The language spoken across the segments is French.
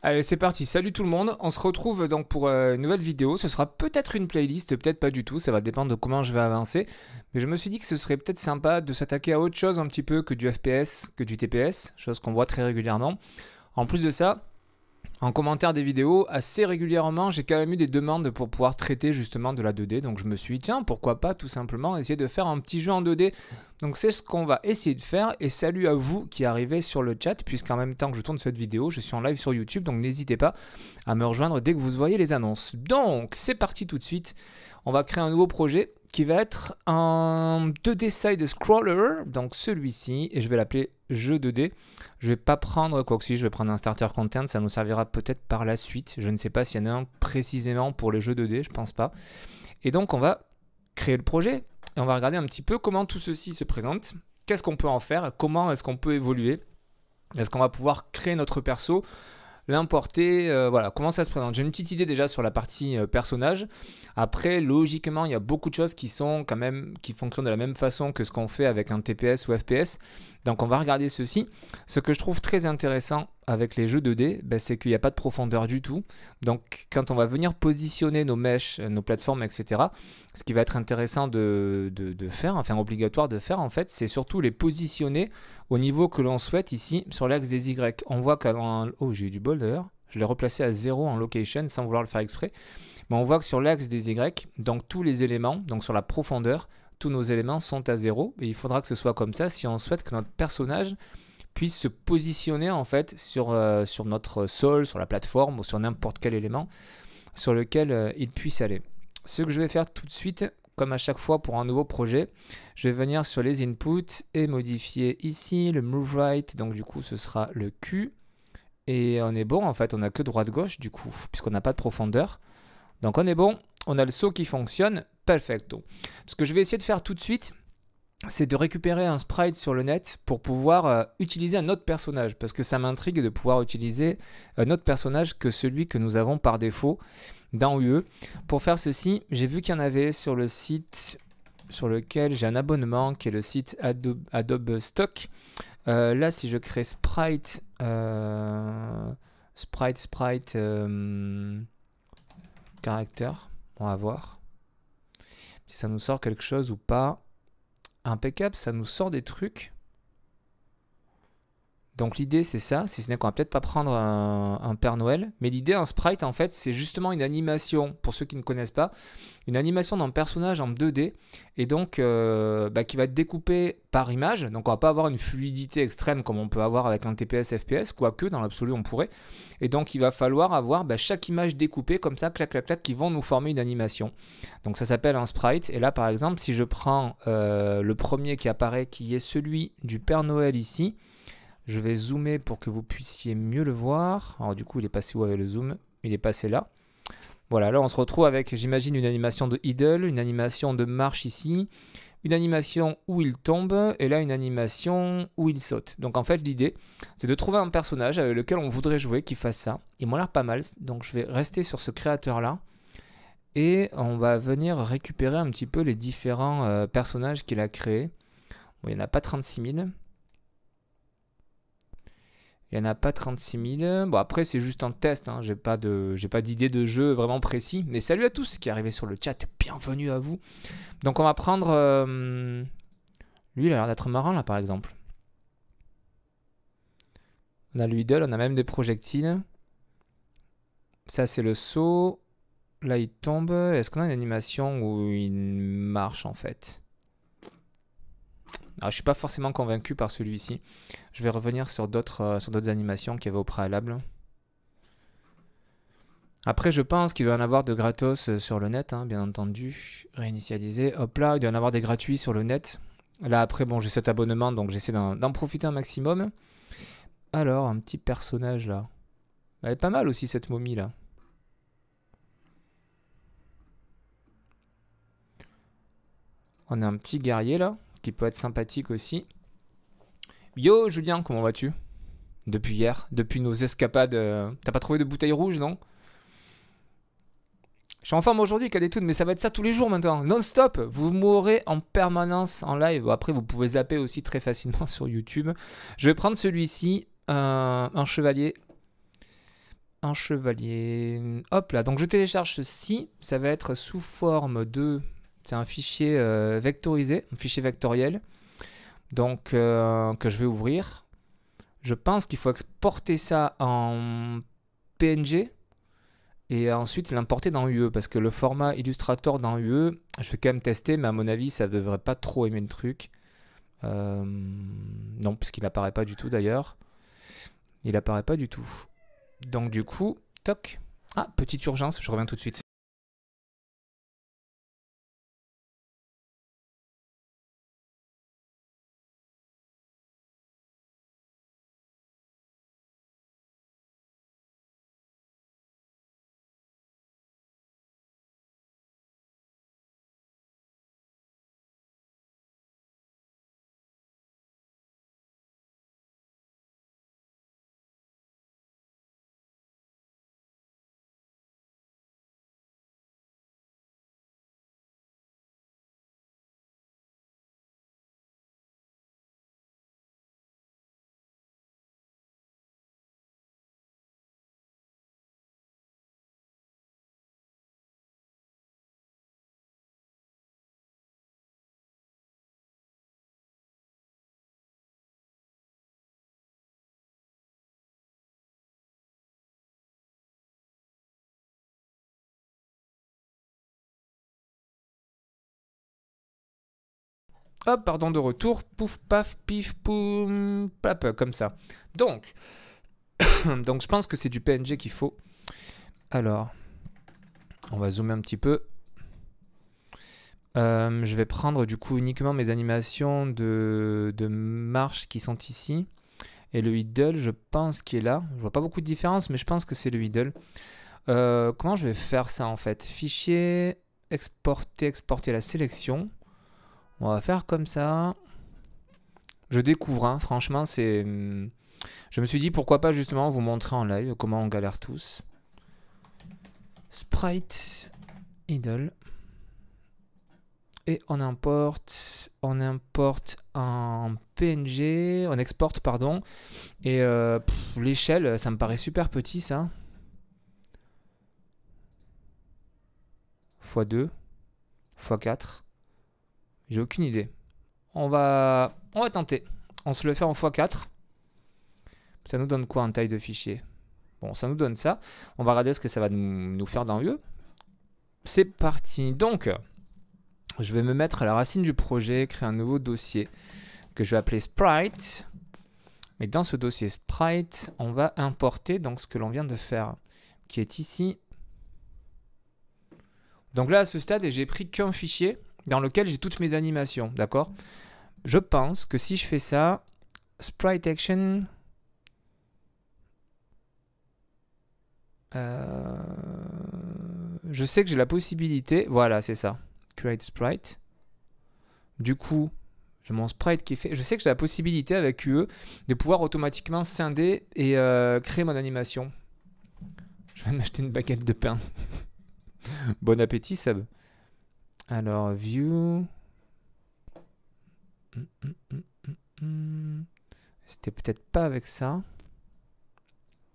Allez, c'est parti. Salut tout le monde. On se retrouve donc pour euh, une nouvelle vidéo. Ce sera peut-être une playlist, peut-être pas du tout. Ça va dépendre de comment je vais avancer. Mais je me suis dit que ce serait peut-être sympa de s'attaquer à autre chose un petit peu que du FPS, que du TPS, chose qu'on voit très régulièrement. En plus de ça, en commentaire des vidéos, assez régulièrement, j'ai quand même eu des demandes pour pouvoir traiter justement de la 2D. Donc je me suis dit, tiens, pourquoi pas tout simplement essayer de faire un petit jeu en 2D. Donc c'est ce qu'on va essayer de faire. Et salut à vous qui arrivez sur le chat, puisqu'en même temps que je tourne cette vidéo, je suis en live sur YouTube. Donc n'hésitez pas à me rejoindre dès que vous voyez les annonces. Donc c'est parti tout de suite. On va créer un nouveau projet qui va être un 2D side scroller, donc celui-ci, et je vais l'appeler jeu 2D. Je ne vais pas prendre quoi que soit, je vais prendre un starter content, ça nous servira peut-être par la suite. Je ne sais pas s'il y en a un précisément pour les jeux 2D, je pense pas. Et donc on va créer le projet et on va regarder un petit peu comment tout ceci se présente, qu'est-ce qu'on peut en faire, comment est-ce qu'on peut évoluer. Est-ce qu'on va pouvoir créer notre perso l'importer. Euh, voilà, comment ça se présente J'ai une petite idée déjà sur la partie euh, personnage. Après, logiquement, il y a beaucoup de choses qui sont quand même qui fonctionnent de la même façon que ce qu'on fait avec un TPS ou FPS. Donc on va regarder ceci. Ce que je trouve très intéressant avec les jeux 2D, ben, c'est qu'il n'y a pas de profondeur du tout. Donc quand on va venir positionner nos mèches, euh, nos plateformes, etc., ce qui va être intéressant de, faire, enfin obligatoire de faire en fait, c'est surtout les positionner au niveau que l'on souhaite ici sur l'axe des Y. On voit qu'en... Oh j'ai eu du bol d'ailleurs. Je l'ai replacé à 0 en location sans vouloir le faire exprès. Mais on voit que sur l'axe des Y, donc tous les éléments, donc sur la profondeur, tous nos éléments sont à zéro. Et il faudra que ce soit comme ça si on souhaite que notre personnage puisse se positionner en fait sur, euh, sur notre sol, sur la plateforme ou sur n'importe quel élément sur lequel euh, il puisse aller. Ce que je vais faire tout de suite, comme à chaque fois pour un nouveau projet, je vais venir sur les inputs et modifier ici le move right, donc du coup ce sera le Q. Et on est bon en fait, on n'a que droite-gauche du coup, puisqu'on n'a pas de profondeur. Donc on est bon, on a le saut qui fonctionne, Perfecto. Ce que je vais essayer de faire tout de suite, c'est de récupérer un sprite sur le net pour pouvoir euh, utiliser un autre personnage, parce que ça m'intrigue de pouvoir utiliser un autre personnage que celui que nous avons par défaut dans UE. Pour faire ceci, j'ai vu qu'il y en avait sur le site sur lequel j'ai un abonnement, qui est le site Adobe, Adobe Stock. Euh, là, si je crée sprite, euh, sprite, sprite, caractère, on va voir si ça nous sort quelque chose ou pas. Impeccable, ça nous sort des trucs. Donc l'idée c'est ça, si ce n'est qu'on va peut-être pas prendre un, Père Noël, mais l'idée en sprite en fait c'est justement une animation, pour ceux qui ne connaissent pas, une animation d'un personnage en 2D et donc euh, bah, qui va être découpée par image, donc on va pas avoir une fluidité extrême comme on peut avoir avec un TPS FPS, quoique dans l'absolu on pourrait, et donc il va falloir avoir bah, chaque image découpée comme ça, clac clac clac, qui vont nous former une animation. Donc ça s'appelle un sprite, et là par exemple si je prends euh, le premier qui apparaît qui est celui du Père Noël ici, je vais zoomer pour que vous puissiez mieux le voir. Alors du coup, il est passé où avec le zoom Il est passé là. Voilà, là on se retrouve avec, j'imagine, une animation de idle, une animation de marche ici, une animation où il tombe, et là une animation où il saute. Donc en fait, l'idée, c'est de trouver un personnage avec lequel on voudrait jouer qui fasse ça. Il m'a l'air pas mal, donc je vais rester sur ce créateur-là. Et on va venir récupérer un petit peu les différents euh, personnages qu'il a créés. il n'y en a pas 36 000. Il n'y en a pas 36 000. Bon, après, c'est juste un test. Hein. J'ai pas d'idée de, jeu vraiment précis. Mais salut à tous qui arrivé sur le chat. Bienvenue à vous. Donc, on va prendre. Euh, lui, il a l'air d'être marrant là, par exemple. On a l'Uidle, on a même des projectiles. Ça, c'est le saut. Là, il tombe. Est-ce qu'on a une animation où il marche en fait alors, je suis pas forcément convaincu par celui-ci. Je vais revenir euh, sur d'autres animations qu'il y avait au préalable. Après, je pense qu'il doit en avoir de gratos euh, sur le net, hein, bien entendu. Réinitialiser. Hop là, il doit en avoir des gratuits sur le net. Là, après, bon, j'ai cet abonnement, donc j'essaie d'en profiter un maximum. Alors, un petit personnage là. Elle est pas mal aussi, cette momie là. On a un petit guerrier là peut être sympathique aussi. Yo Julien, comment vas-tu Depuis hier, depuis nos escapades. Euh, t'as pas trouvé de bouteille rouge, non je suis en forme aujourd'hui, tonnes. mais ça va être ça tous les jours maintenant, non-stop. Vous mourrez en permanence en live. Après, vous pouvez zapper aussi très facilement sur YouTube. Je vais prendre celui-ci, euh, un chevalier. Un chevalier. Hop là, donc je télécharge ceci. Ça va être sous forme de c'est un fichier euh, vectorisé, un fichier vectoriel. Donc, euh, que je vais ouvrir. Je pense qu'il faut exporter ça en PNG et ensuite l'importer dans UE parce que le format Illustrator dans UE, je vais quand même tester, mais à mon avis, ça devrait pas trop aimer le truc. Euh, non, puisqu'il n'apparaît pas du tout d'ailleurs. Il n'apparaît pas du tout. Donc du coup, toc. Ah, petite urgence, je reviens tout de suite. Hop, pardon, de retour. Pouf, paf, pif, poum, plap, euh, comme ça. Donc, donc je pense que c'est du PNG qu'il faut. Alors, on va zoomer un petit peu. Euh, je vais prendre du coup uniquement mes animations de, de marche qui sont ici. Et le idle, je pense qu'il est là. Je vois pas beaucoup de différence, mais je pense que c'est le idle. Euh, comment je vais faire ça en fait Fichier, exporter, exporter la sélection. On va faire comme ça. Je découvre, hein. franchement, c'est... Hmm, je me suis dit, pourquoi pas justement vous montrer en live comment on galère tous. Sprite, idle. Et on importe, on importe un PNG, on exporte, pardon. Et euh, l'échelle, ça me paraît super petit, ça. x2, x4. J'ai aucune idée. On va... On va tenter. On se le fait en x4. Ça nous donne quoi en taille de fichier Bon, ça nous donne ça. On va regarder ce que ça va nous, faire dans lieu C'est parti. Donc, je vais me mettre à la racine du projet, créer un nouveau dossier que je vais appeler Sprite. Mais dans ce dossier Sprite, on va importer donc ce que l'on vient de faire, qui est ici. Donc là, à ce stade, j'ai pris qu'un fichier dans lequel j'ai toutes mes animations, d'accord Je pense que si je fais ça, sprite action... Euh, je sais que j'ai la possibilité, voilà, c'est ça, create sprite. Du coup, j'ai mon sprite qui est fait. Je sais que j'ai la possibilité avec UE de pouvoir automatiquement scinder et euh, créer mon animation. Je vais m'acheter une baguette de pain. bon appétit, Seb. Alors, view. Mm, mm, mm, C'était peut-être pas avec ça.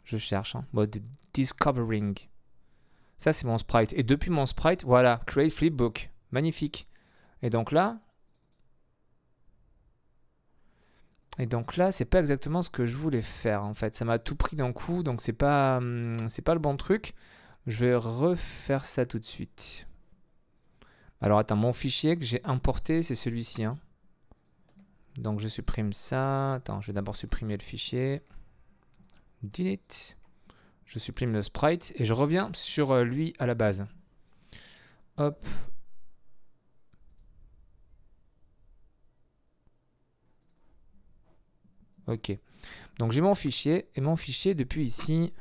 Je cherche. Mode hein. discovering. Ça, c'est mon sprite. Et depuis mon sprite, voilà, create flipbook. Magnifique. Et donc là. Et donc là, c'est pas exactement ce que je voulais faire en fait. Ça m'a tout pris d'un coup, donc c'est pas, c'est pas le bon truc. Je vais refaire ça tout de suite. Alors attends, mon fichier que j'ai importé, c'est celui-ci. Hein. Donc je supprime ça. Attends, je vais d'abord supprimer le fichier. Delete. Je supprime le sprite et je reviens sur euh, lui à la base. Hop. Ok. Donc j'ai mon fichier et mon fichier depuis ici,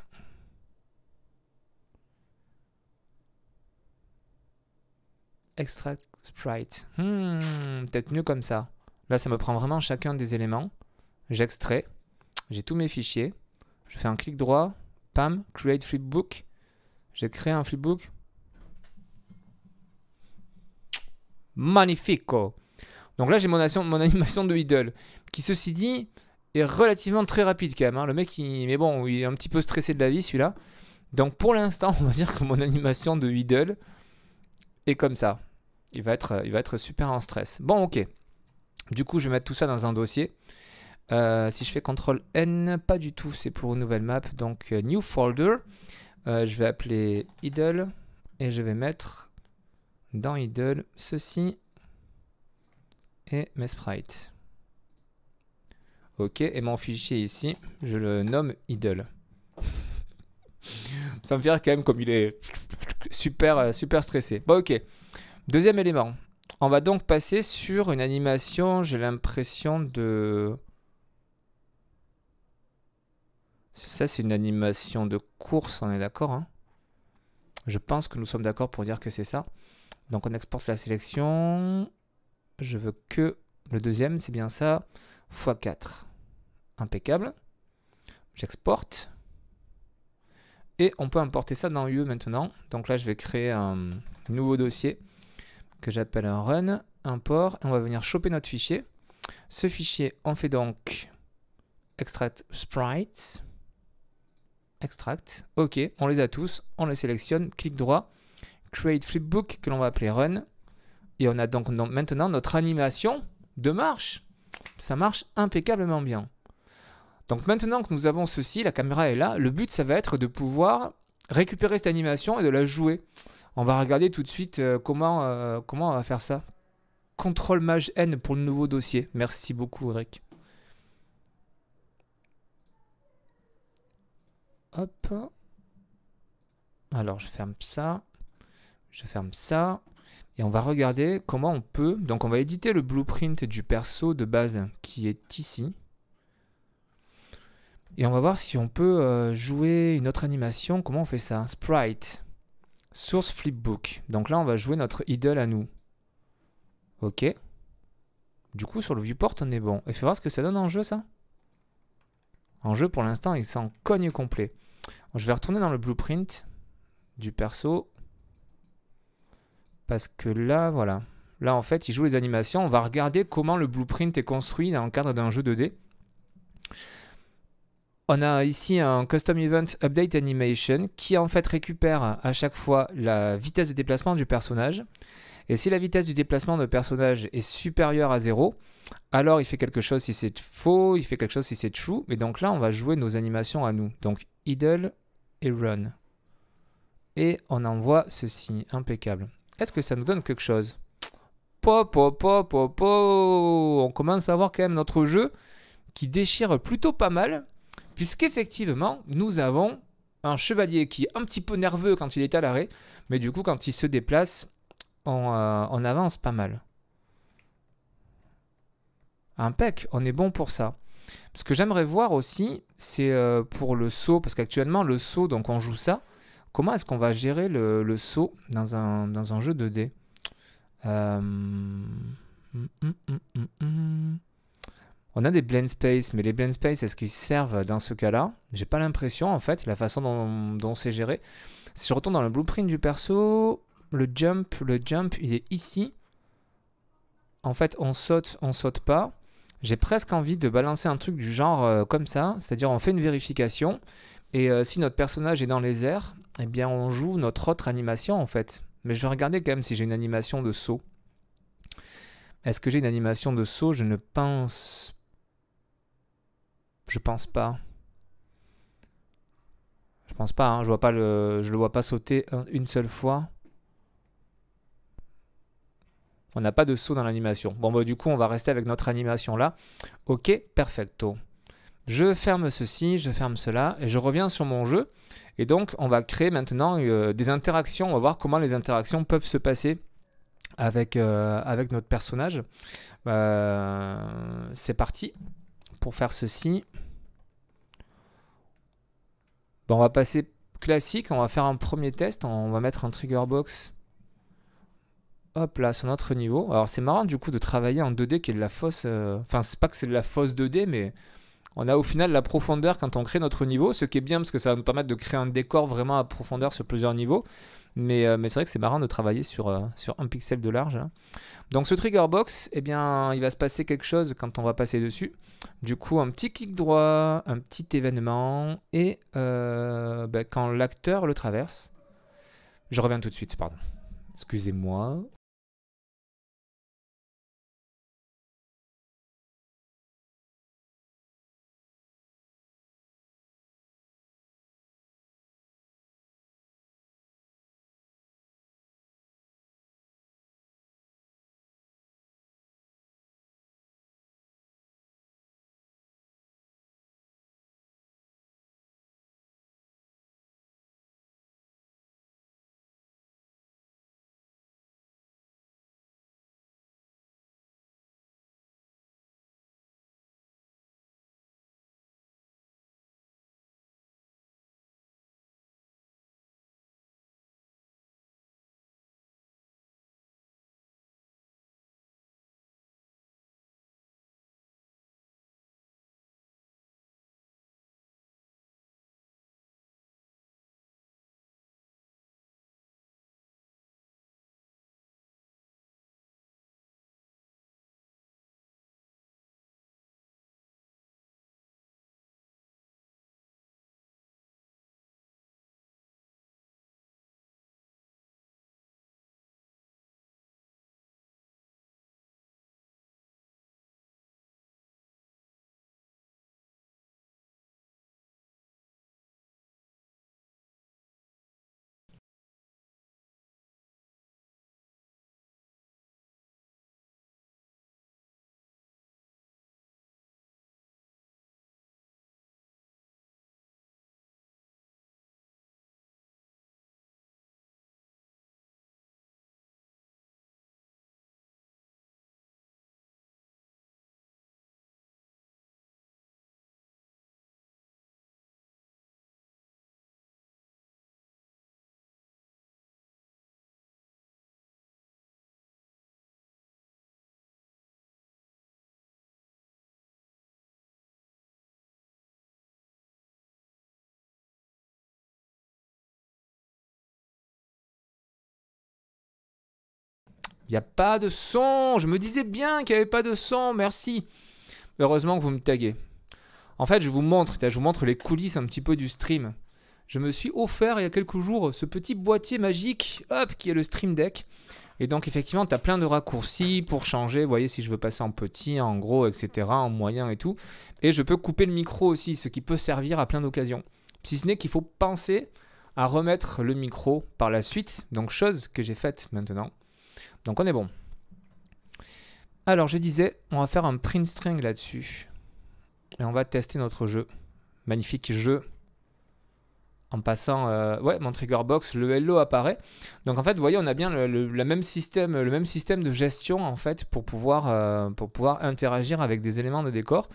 Extract Sprite. Hmm, peut-être mieux comme ça. Là, ça me prend vraiment chacun des éléments. J'extrais. J'ai tous mes fichiers. Je fais un clic droit. Pam, Create Flipbook. J'ai créé un flipbook. Magnifico. Donc là, j'ai mon, animation de idle, qui ceci dit est relativement très rapide quand même. Hein. Le mec, il, bon, il est un petit peu stressé de la vie celui-là. Donc pour l'instant, on va dire que mon animation de idle, et comme ça. Il va, être, euh, il va être super en stress. Bon, ok. Du coup, je vais mettre tout ça dans un dossier. Euh, si je fais CTRL N, pas du tout, c'est pour une nouvelle map. Donc, euh, New Folder. je vais appeler idle et je vais mettre dans idle ceci et mes sprites. Ok, et mon fichier ici, je le nomme idle. ça me fait rire quand même comme il est super, euh, super stressé. Bon, ok. Deuxième élément. On va donc passer sur une animation, j'ai l'impression de... Ça, c'est une animation de course, on est d'accord. Hein Je pense que nous sommes d'accord pour dire que c'est ça. Donc, on exporte la sélection. Je veux que le deuxième, c'est bien ça, x4. Impeccable. J'exporte on peut importer ça dans UE maintenant. Donc là, je vais créer un nouveau dossier que j'appelle un run, import. Et on va venir choper notre fichier. Ce fichier, on fait donc extract sprites. Extract. OK, on les a tous. On les sélectionne. Clic droit. Create flipbook que l'on va appeler run. Et on a donc maintenant notre animation de marche. Ça marche impeccablement bien. Donc maintenant que nous avons ceci, la caméra est là, le but ça va être de pouvoir récupérer cette animation et de la jouer. On va regarder tout de suite euh, comment, euh, comment on va faire ça. CTRL Maj N pour le nouveau dossier. Merci beaucoup Rick. Hop. Alors je ferme ça. Je ferme ça. Et on va regarder comment on peut... Donc on va éditer le blueprint du perso de base qui est ici. Et on va voir si on peut euh, jouer une autre animation. Comment on fait ça Sprite. Source flipbook. Donc là, on va jouer notre idle à nous. Ok. Du coup, sur le viewport, on est bon. Et fais voir ce que ça donne en jeu, ça. En jeu, pour l'instant, il s'en cogne complet. Je vais retourner dans le blueprint du perso. Parce que là, voilà. Là, en fait, il joue les animations. On va regarder comment le blueprint est construit dans le cadre d'un jeu 2D on a ici un Custom Event Update Animation qui en fait récupère à chaque fois la vitesse de déplacement du personnage. Et si la vitesse du déplacement de personnage est supérieure à 0, alors il fait quelque chose si c'est faux, il fait quelque chose si c'est true. Et donc là, on va jouer nos animations à nous. Donc idle et run. Et on envoie ceci, impeccable. Est-ce que ça nous donne quelque chose Pop, pop, On commence à voir quand même notre jeu qui déchire plutôt pas mal puisqu'effectivement, nous avons un chevalier qui est un petit peu nerveux quand il est à l'arrêt, mais du coup, quand il se déplace, on, euh, avance pas mal. Impec, on est bon pour ça. Ce que j'aimerais voir aussi, c'est euh, pour le saut, parce qu'actuellement, le saut, donc on joue ça. Comment est-ce qu'on va gérer le, saut dans un, dans un, jeu de dés euh, hum, hum, hum, on a des blend space, mais les blend space, est-ce qu'ils servent dans ce cas-là J'ai pas l'impression, en fait, la façon dont, c'est géré. Si je retourne dans le blueprint du perso, le jump, le jump, il est ici. En fait, on saute, on saute pas. J'ai presque envie de balancer un truc du genre euh, comme ça, c'est-à-dire on fait une vérification, et euh, si notre personnage est dans les airs, eh bien on joue notre autre animation, en fait. Mais je vais regarder quand même si j'ai une animation de saut. Est-ce que j'ai une animation de saut Je ne pense pas. Je pense pas. Je pense pas, hein. je vois pas le. Je le vois pas sauter une seule fois. On n'a pas de saut dans l'animation. Bon bah du coup on va rester avec notre animation là. Ok, perfecto. Je ferme ceci, je ferme cela et je reviens sur mon jeu. Et donc on va créer maintenant euh, des interactions. On va voir comment les interactions peuvent se passer avec, euh, avec notre personnage. Euh, c'est parti pour faire ceci. Bon, on va passer classique, on va faire un premier test, on va mettre un trigger box. Hop là, sur notre niveau. Alors c'est marrant du coup de travailler en 2D qui est de la fausse... Euh, enfin, c'est pas que c'est de la fausse 2D, mais on a au final la profondeur quand on crée notre niveau, ce qui est bien parce que ça va nous permettre de créer un décor vraiment à profondeur sur plusieurs niveaux. Mais, euh, c'est vrai que c'est marrant de travailler sur, euh, sur un pixel de large. Hein. Donc ce trigger box, eh bien, il va se passer quelque chose quand on va passer dessus. Du coup, un petit clic droit, un petit événement, et euh, ben, quand l'acteur le traverse, je reviens tout de suite, pardon. Excusez-moi. Il n'y a pas de son. Je me disais bien qu'il n'y avait pas de son. Merci. Heureusement que vous me taguez. En fait, je vous montre. Je vous montre les coulisses un petit peu du stream. Je me suis offert il y a quelques jours ce petit boîtier magique, hop, qui est le Stream Deck. Et donc, effectivement, tu as plein de raccourcis pour changer. voyez, si je veux passer en petit, en gros, etc., en moyen et tout. Et je peux couper le micro aussi, ce qui peut servir à plein d'occasions. Si ce n'est qu'il faut penser à remettre le micro par la suite. Donc, chose que j'ai faite maintenant. Donc on est bon. Alors je disais, on va faire un print string là-dessus. Et on va tester notre jeu. Magnifique jeu. En passant, euh, ouais, mon trigger box, le hello apparaît. Donc en fait, vous voyez, on a bien le, même, système, le même système de gestion en fait pour pouvoir, euh, pour pouvoir interagir avec des éléments de décor.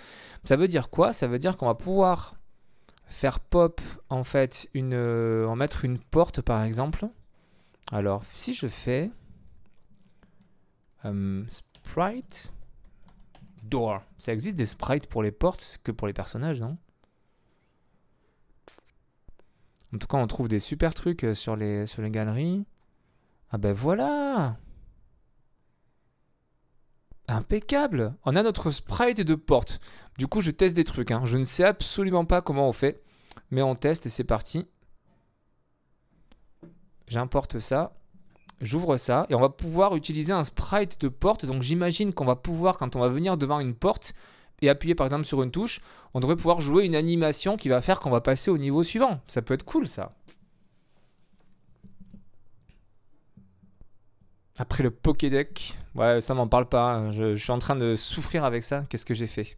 Ça veut dire quoi Ça veut dire qu'on va pouvoir faire pop en fait une, euh, en mettre une porte par exemple. Alors si je fais euh, sprite door. Ça existe des sprites pour les portes que pour les personnages, non En tout cas, on trouve des super trucs euh, sur les, sur les galeries. Ah ben voilà Impeccable On a notre sprite de porte. Du coup, je teste des trucs. Hein. Je ne sais absolument pas comment on fait. Mais on teste et c'est parti. J'importe ça. J'ouvre ça et on va pouvoir utiliser un sprite de porte. Donc j'imagine qu'on va pouvoir, quand on va venir devant une porte et appuyer par exemple sur une touche, on devrait pouvoir jouer une animation qui va faire qu'on va passer au niveau suivant. Ça peut être cool ça. Après le Pokédex, ouais, ça m'en parle pas. Hein. Je, je, suis en train de souffrir avec ça. Qu'est-ce que j'ai fait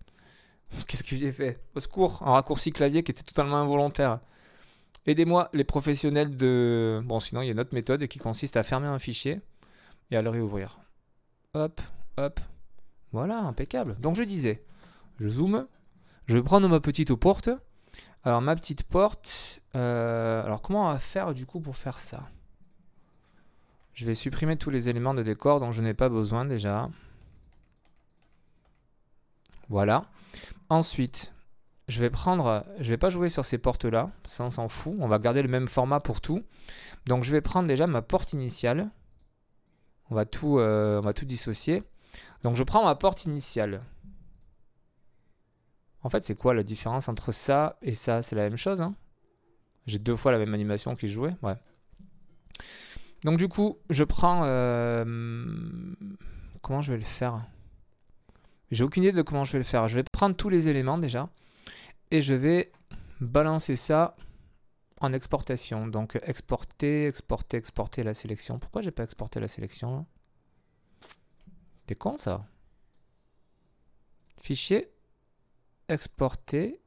Qu'est-ce que j'ai fait Au secours, un raccourci clavier qui était totalement involontaire. Aidez-moi les professionnels de... Bon, sinon, il y a une autre méthode qui consiste à fermer un fichier et à le réouvrir. Hop, hop. Voilà, impeccable. Donc, je disais, je zoome, je vais prendre ma petite porte. Alors, ma petite porte... Euh, alors, comment on va faire, du coup, pour faire ça Je vais supprimer tous les éléments de décor dont je n'ai pas besoin, déjà. Voilà. Ensuite, je vais prendre, je vais pas jouer sur ces portes là, ça on s'en fout, on va garder le même format pour tout. Donc je vais prendre déjà ma porte initiale, on va tout, euh, on va tout dissocier. Donc je prends ma porte initiale. En fait c'est quoi la différence entre ça et ça C'est la même chose hein J'ai deux fois la même animation qui jouait, ouais. Donc du coup je prends, euh, comment je vais le faire J'ai aucune idée de comment je vais le faire. Je vais prendre tous les éléments déjà et je vais balancer ça en exportation. Donc exporter, exporter, exporter la sélection. Pourquoi j'ai pas exporté la sélection T'es con ça Fichier, exporter.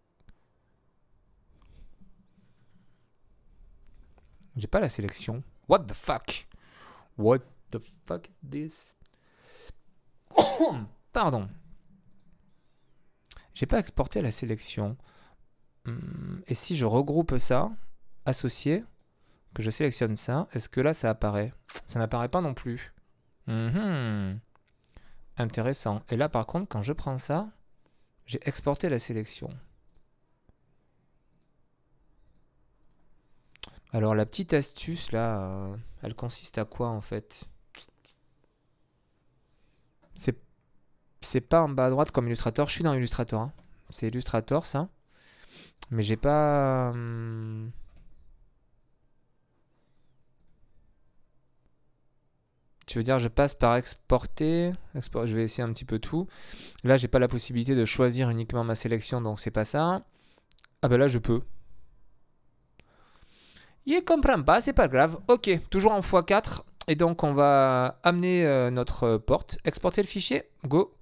J'ai pas la sélection. What the fuck What the fuck is this Pardon. J'ai pas exporté la sélection. Hmm, et si je regroupe ça, associé, que je sélectionne ça, est-ce que là ça apparaît Ça n'apparaît pas non plus. Hmm, intéressant. Et là par contre, quand je prends ça, j'ai exporté la sélection. Alors la petite astuce là, euh, elle consiste à quoi en fait C'est pas en bas à droite comme Illustrator, je suis dans Illustrator. Hein. C'est Illustrator ça. Mais j'ai pas... Hum, tu veux dire, je passe par exporter. je vais essayer un petit peu tout. Là, j'ai pas la possibilité de choisir uniquement ma sélection, donc c'est pas ça. Ah bah là, je peux. Il comprend pas, c'est pas grave. Ok, toujours en x4. Et donc, on va amener euh, notre porte, exporter le fichier. Go.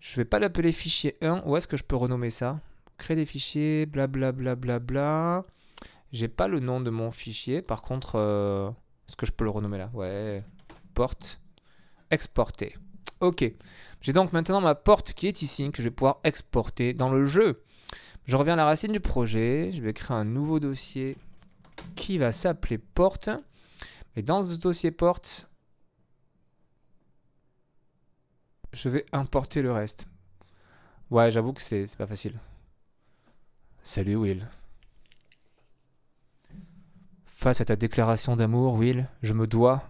Je vais pas l'appeler fichier 1. Où est-ce que je peux renommer ça des fichiers, blablabla. Bla, bla, J'ai pas le nom de mon fichier, par contre, euh, est-ce que je peux le renommer là Ouais, porte, exporter. Ok, j'ai donc maintenant ma porte qui est ici, que je vais pouvoir exporter dans le jeu. Je reviens à la racine du projet, je vais créer un nouveau dossier qui va s'appeler porte. Et dans ce dossier porte, je vais importer le reste. Ouais, j'avoue que c'est pas facile. Salut Will. Face à ta déclaration d'amour, Will, je me dois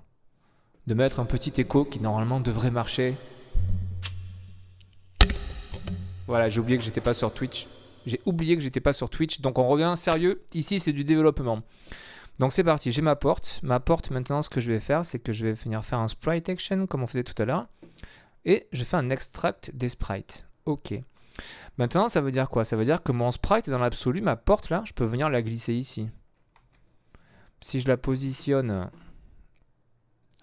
de mettre un petit écho qui normalement devrait marcher. Voilà, j'ai oublié que j'étais pas sur Twitch. J'ai oublié que j'étais pas sur Twitch. Donc on revient sérieux. Ici, c'est du développement. Donc c'est parti, j'ai ma porte. Ma porte, maintenant, ce que je vais faire, c'est que je vais venir faire un sprite action, comme on faisait tout à l'heure. Et je fais un extract des sprites. Ok. Maintenant, ça veut dire quoi Ça veut dire que mon sprite est dans l'absolu, ma porte là, je peux venir la glisser ici. Si je la positionne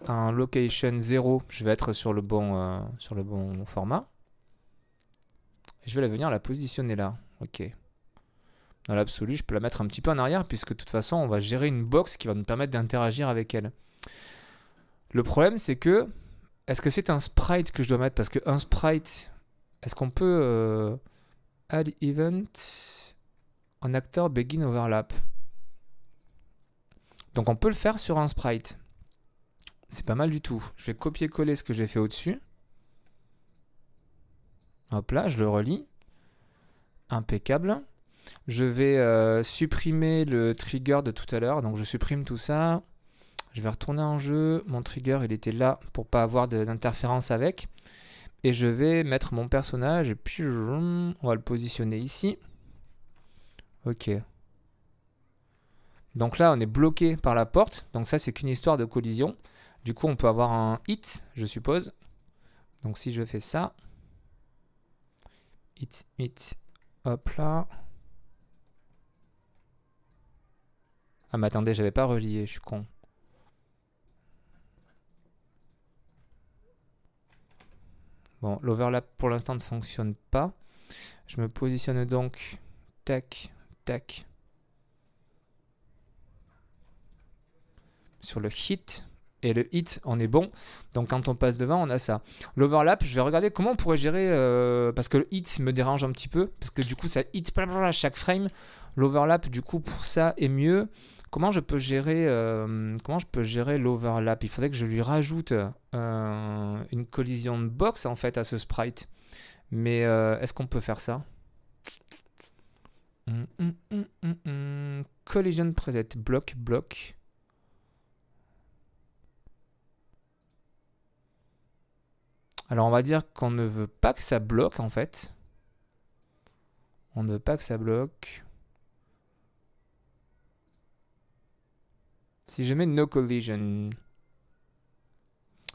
à un location 0, je vais être sur le bon, euh, sur le bon format. Je vais venir la positionner là. Ok. Dans l'absolu, je peux la mettre un petit peu en arrière puisque de toute façon, on va gérer une box qui va nous permettre d'interagir avec elle. Le problème, c'est que... Est-ce que c'est un sprite que je dois mettre Parce que un sprite, est-ce qu'on peut euh, add event en actor begin overlap Donc on peut le faire sur un sprite. C'est pas mal du tout. Je vais copier-coller ce que j'ai fait au-dessus. Hop là, je le relis. Impeccable. Je vais euh, supprimer le trigger de tout à l'heure. Donc je supprime tout ça. Je vais retourner en jeu. Mon trigger, il était là pour pas avoir d'interférence avec. Et je vais mettre mon personnage et puis on va le positionner ici. Ok. Donc là, on est bloqué par la porte. Donc ça, c'est qu'une histoire de collision. Du coup, on peut avoir un hit, je suppose. Donc si je fais ça. Hit, hit. Hop là. Ah mais attendez, j'avais pas relié, je suis con. Bon, l'overlap pour l'instant ne fonctionne pas. Je me positionne donc, tac, tac, sur le hit. Et le hit, on est bon. Donc quand on passe devant, on a ça. L'overlap, je vais regarder comment on pourrait gérer... Euh, parce que le hit me dérange un petit peu. Parce que du coup, ça hit à chaque frame. L'overlap, du coup, pour ça, est mieux comment je peux gérer, euh, comment je peux gérer l'overlap Il faudrait que je lui rajoute euh, une collision de box en fait à ce sprite. Mais euh, est-ce qu'on peut faire ça hum, hum, hum, Collision preset, bloc, bloc. Alors on va dire qu'on ne veut pas que ça bloque en fait. On ne veut pas que ça bloque. Si je mets no collision,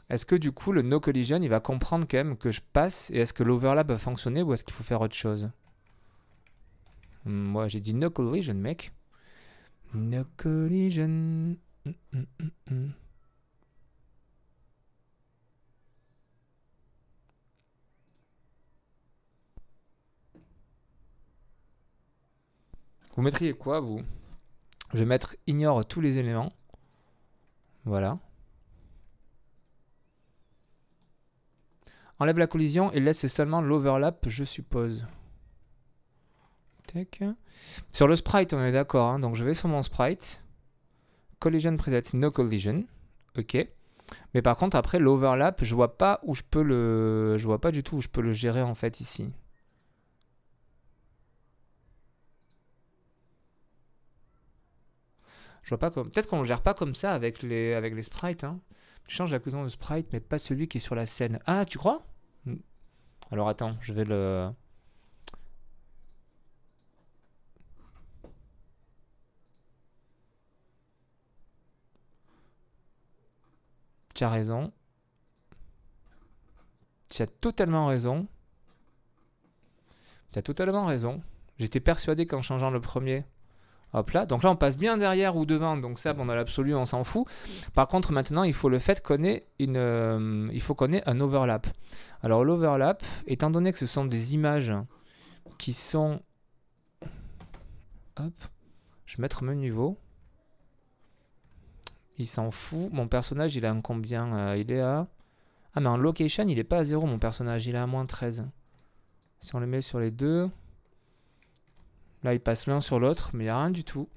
est-ce que du coup le no collision il va comprendre quand même que je passe et est-ce que l'overlap va fonctionner ou est-ce qu'il faut faire autre chose Moi j'ai dit no collision mec. No collision. Vous mettriez quoi, vous Je vais mettre ignore tous les éléments. Voilà. Enlève la collision et laisse seulement l'overlap, je suppose. Sur le sprite, on est d'accord. Hein. Donc je vais sur mon sprite. Collision preset, no collision. Ok. Mais par contre, après l'overlap, je vois pas où je peux le, je vois pas du tout où je peux le gérer en fait ici. Je pas comme. Peut-être qu'on ne gère pas comme ça avec les, avec les sprites. Hein. Tu changes la cousine de sprite, mais pas celui qui est sur la scène. Ah, tu crois hmm. Alors attends, je vais le. Tu as raison. Tu as totalement raison. Tu as totalement raison. J'étais persuadé qu'en changeant le premier, là. Donc là, on passe bien derrière ou devant. Donc ça, bon, dans l'absolu, on s'en fout. Par contre, maintenant, il faut le fait qu'on ait, euh, il faut un overlap. Alors l'overlap, étant donné que ce sont des images qui sont... Hop. Je vais mettre mon niveau. Il s'en fout. Mon personnage, il a un combien euh, Il est à... Ah mais en location, il n'est pas à 0, mon personnage. Il est à moins 13. Si on le met sur les deux... Là, ils passent l'un sur l'autre, mais il n'y a rien du tout.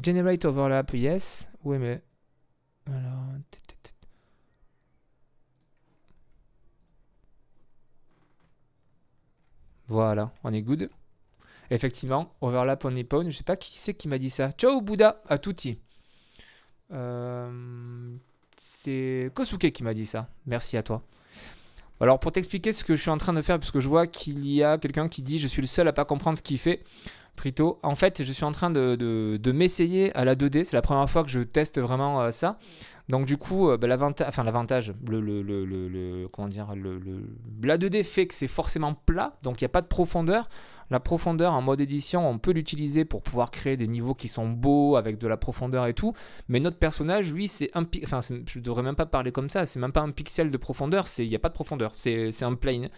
Generate overlap, yes. Oui, mais... Voilà, on est good. Effectivement, overlap on pawn. Je sais pas qui c'est qui m'a dit ça. Ciao Bouddha à tutti. Euh, c'est Kosuke qui m'a dit ça. Merci à toi. Alors pour t'expliquer ce que je suis en train de faire, puisque je vois qu'il y a quelqu'un qui dit je suis le seul à pas comprendre ce qu'il fait. Trito. En fait, je suis en train de, de, m'essayer à la 2D. C'est la première fois que je teste vraiment euh, ça. Donc du coup, euh, bah, l'avantage, enfin l'avantage, le, le, le, le, comment dire, le, la 2D fait que c'est forcément plat, donc il n'y a pas de profondeur. La profondeur en mode édition, on peut l'utiliser pour pouvoir créer des niveaux qui sont beaux avec de la profondeur et tout. Mais notre personnage, lui, c'est un, enfin je devrais même pas parler comme ça. C'est même pas un pixel de profondeur, c'est il n'y a pas de profondeur, c'est un plane.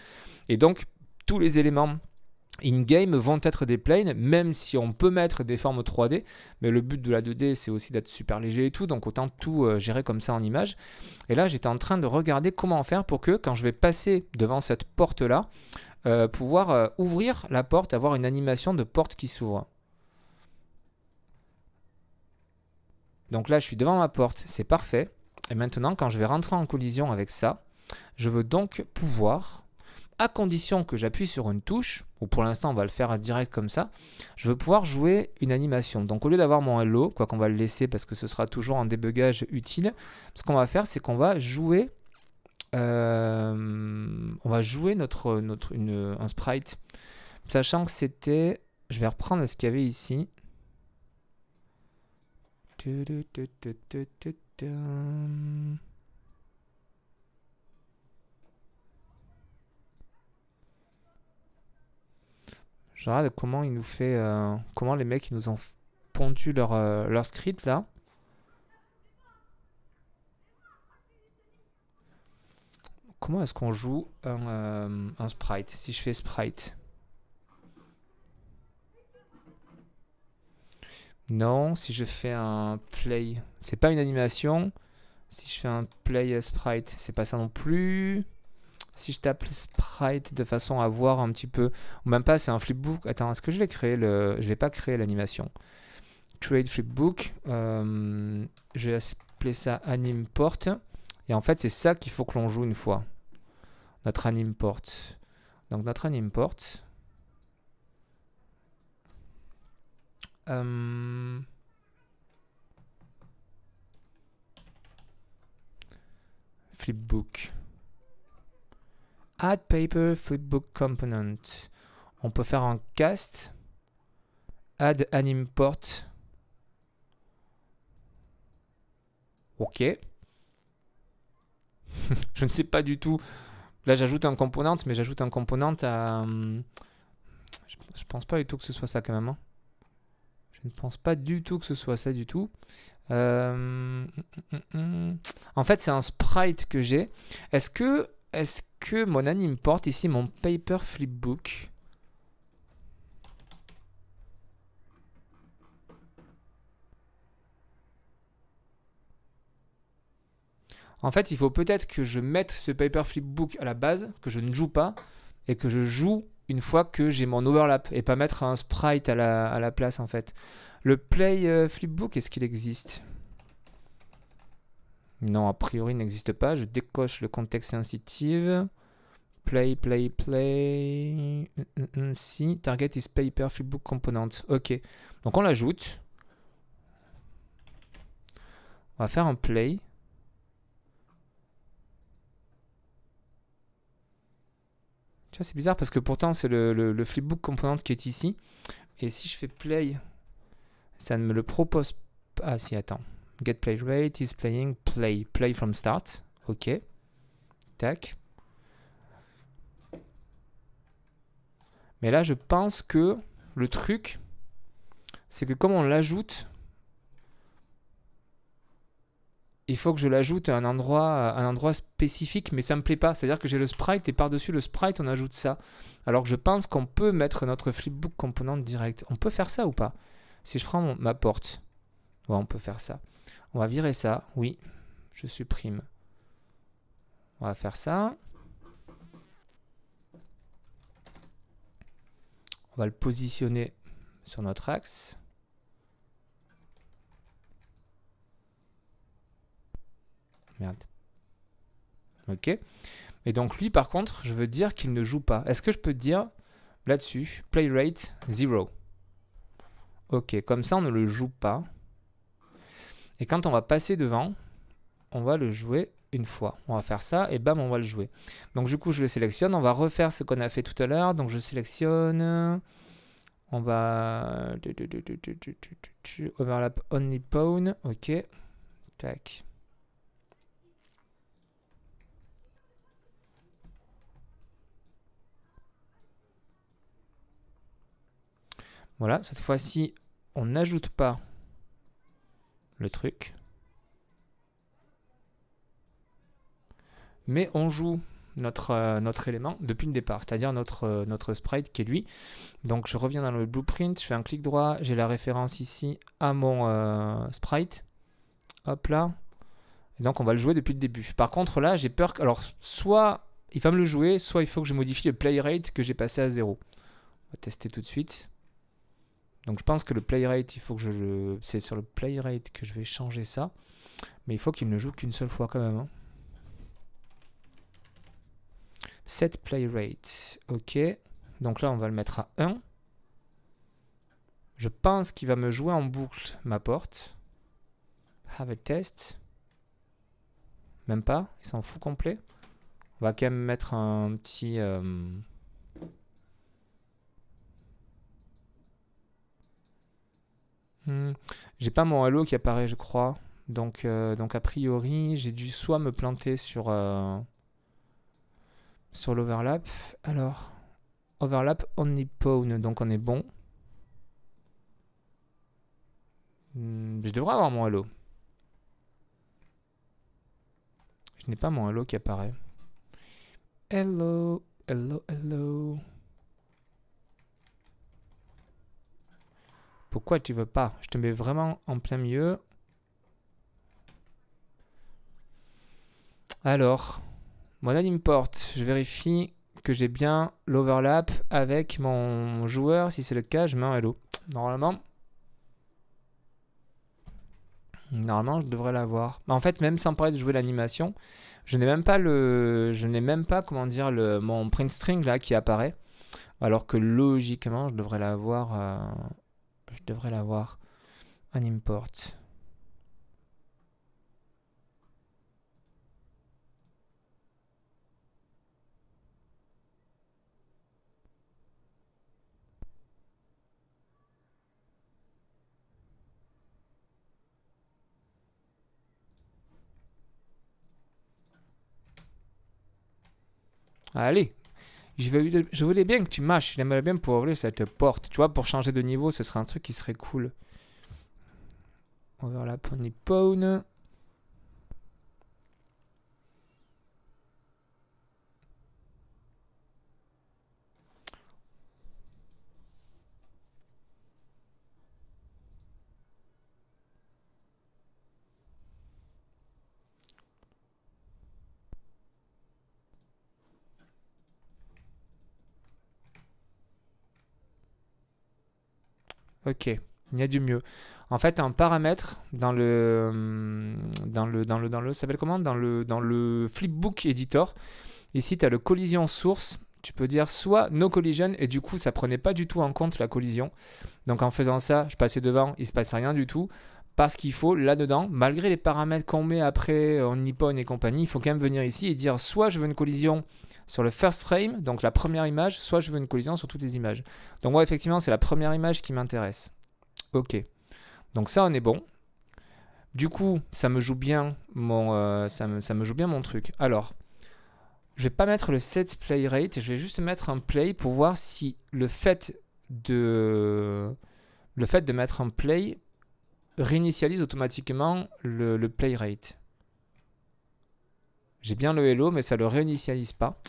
Et donc tous les éléments in-game vont être des planes, même si on peut mettre des formes 3D, mais le but de la 2D c'est aussi d'être super léger et tout, donc autant tout euh, gérer comme ça en image. Et là j'étais en train de regarder comment faire pour que quand je vais passer devant cette porte là, euh, pouvoir euh, ouvrir la porte, avoir une animation de porte qui s'ouvre. Donc là je suis devant ma porte, c'est parfait. Et maintenant quand je vais rentrer en collision avec ça, je veux donc pouvoir, à condition que j'appuie sur une touche, ou pour l'instant on va le faire direct comme ça, je veux pouvoir jouer une animation. Donc au lieu d'avoir mon hello, quoi qu'on va le laisser parce que ce sera toujours un débugage utile, ce qu'on va faire c'est qu'on va jouer euh, on va jouer notre, notre, une, un sprite, sachant que c'était... Je vais reprendre ce qu'il y avait ici. comment il nous fait. Euh, comment les mecs ils nous ont pondu leur, euh, leur script là. Comment est-ce qu'on joue un, euh, un sprite Si je fais sprite. Non, si je fais un play, c'est pas une animation. Si je fais un play sprite, c'est pas ça non plus si je tape sprite de façon à voir un petit peu, ou même pas, c'est un flipbook. Attends, est-ce que je l'ai créé le... Je l'ai pas créé l'animation. Create flipbook. Euh, je vais appeler ça anime Et en fait, c'est ça qu'il faut que l'on joue une fois. Notre anime Donc notre anime euh, Flipbook. Add paper flipbook component. On peut faire un cast. Add an import. Ok. je ne sais pas du tout. Là, j'ajoute un component, mais j'ajoute un component à... Hum, je, ne pense pas du tout que ce soit ça quand même. Hein. Je ne pense pas du tout que ce soit ça du tout. Euh, hum, hum, en fait, c'est un sprite que j'ai. Est-ce que... Est-ce que mon anime porte ici mon paper flipbook. En fait, il faut peut-être que je mette ce paper flipbook à la base, que je ne joue pas, et que je joue une fois que j'ai mon overlap, et pas mettre un sprite à la, à la place en fait. Le play euh, flipbook, est-ce qu'il existe non, a priori n'existe pas. Je décoche le contexte sensitive. Play, play, play. Si, target is paper flipbook component. Ok. Donc on l'ajoute. On va faire un play. Tu vois, c'est bizarre parce que pourtant c'est le, le, flipbook component qui est ici. Et si je fais play, ça ne me le propose pas. Ah si, attends. Get play is playing play. Play from start. OK. Tac. Mais là, je pense que le truc, c'est que comme on l'ajoute, il faut que je l'ajoute à un endroit, un endroit spécifique, mais ça me plaît pas. C'est-à-dire que j'ai le sprite et par-dessus le sprite, on ajoute ça. Alors que je pense qu'on peut mettre notre flipbook component direct. On peut faire ça ou pas Si je prends ma porte, on peut faire ça. On va virer ça. Oui, je supprime. On va faire ça. On va le positionner sur notre axe. Merde. Ok. Et donc lui, par contre, je veux dire qu'il ne joue pas. Est-ce que je peux dire là-dessus, play rate 0 Ok, comme ça, on ne le joue pas. Et quand on va passer devant, on va le jouer une fois. On va faire ça et bam, on va le jouer. Donc du coup, je le sélectionne. On va refaire ce qu'on a fait tout à l'heure. Donc je sélectionne. On va... Overlap only pawn. Ok. Tac. Voilà, cette fois-ci, on n'ajoute pas le truc. Mais on joue notre, euh, notre élément depuis le départ, c'est-à-dire notre, euh, notre sprite qui est lui. Donc je reviens dans le blueprint, je fais un clic droit, j'ai la référence ici à mon euh, sprite. Hop là. Et donc on va le jouer depuis le début. Par contre là, j'ai peur que... Alors soit il va me le jouer, soit il faut que je modifie le play rate que j'ai passé à 0. On va tester tout de suite. Donc je pense que le play rate, il faut que je le... C'est sur le play rate que je vais changer ça. Mais il faut qu'il ne joue qu'une seule fois quand même. Set play rate. Ok. Donc là, on va le mettre à 1. Je pense qu'il va me jouer en boucle ma porte. Have a test. Même pas. Il s'en fout complet. On va quand même mettre un petit... Euh, Hmm. J'ai pas mon halo qui apparaît, je crois. Donc, euh, donc a priori, j'ai dû soit me planter sur, euh, sur l'overlap. Alors, overlap only pawn, donc on est bon. Hmm, je devrais avoir mon halo. Je n'ai pas mon halo qui apparaît. Hello, hello, hello. Pourquoi tu veux pas Je te mets vraiment en plein milieu. Alors, mon import, je vérifie que j'ai bien l'overlap avec mon joueur. Si c'est le cas, je mets un hello. Normalement, normalement je devrais l'avoir. Bah, en fait, même sans parler de jouer l'animation, je n'ai même pas le, je n'ai même pas comment dire le mon print string là qui apparaît, alors que logiquement je devrais l'avoir. Euh, je devrais l'avoir. Un import. Allez, je, voulais bien que tu mâches, j'aimerais bien pouvoir ouvrir cette porte. Tu vois, pour changer de niveau, ce serait un truc qui serait cool. Overlap on est pawn. Ok, il y a du mieux. En fait, un paramètre dans le hum, dans le dans le dans le s'appelle comment Dans le dans le flipbook editor. Ici, tu as le collision source. Tu peux dire soit no collision et du coup, ça prenait pas du tout en compte la collision. Donc en faisant ça, je passais devant, il se passait rien du tout. Parce qu'il faut là-dedans, malgré les paramètres qu'on met après euh, en Nippon et compagnie, il faut quand même venir ici et dire soit je veux une collision sur le first frame, donc la première image, soit je veux une collision sur toutes les images. Donc moi, effectivement, c'est la première image qui m'intéresse. Ok. Donc ça, on est bon. Du coup, ça me joue bien mon, euh, ça, me, ça me joue bien mon truc. Alors, je vais pas mettre le set play rate, je vais juste mettre un play pour voir si le fait de, le fait de mettre un play réinitialise automatiquement le, le play rate. J'ai bien le hello, mais ça ne le réinitialise pas.